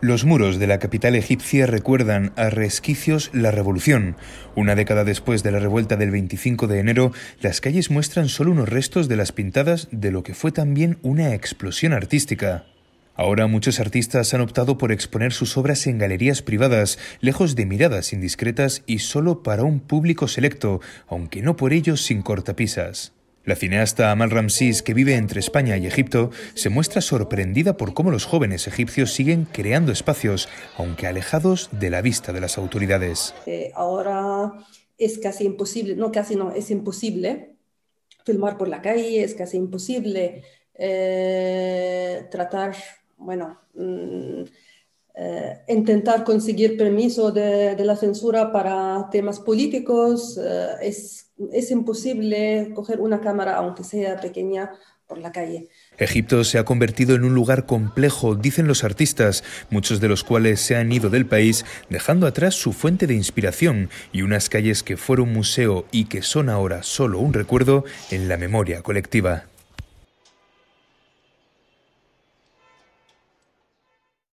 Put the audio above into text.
Los muros de la capital egipcia recuerdan a resquicios la revolución. Una década después de la revuelta del 25 de enero, las calles muestran solo unos restos de las pintadas de lo que fue también una explosión artística. Ahora muchos artistas han optado por exponer sus obras en galerías privadas, lejos de miradas indiscretas y solo para un público selecto, aunque no por ellos sin cortapisas. La cineasta Amal Ramsis, que vive entre España y Egipto, se muestra sorprendida por cómo los jóvenes egipcios siguen creando espacios, aunque alejados de la vista de las autoridades. Eh, ahora es casi imposible, no casi no, es imposible filmar por la calle, es casi imposible eh, tratar, bueno... Mm, eh, intentar conseguir permiso de, la censura para temas políticos. Eh, es, es, imposible coger una cámara, aunque sea pequeña, por la calle. Egipto se ha convertido en un lugar complejo, dicen los artistas, muchos de los cuales se han ido del país, dejando atrás su fuente de inspiración y unas calles que fueron museo y que son ahora solo un recuerdo en la memoria colectiva.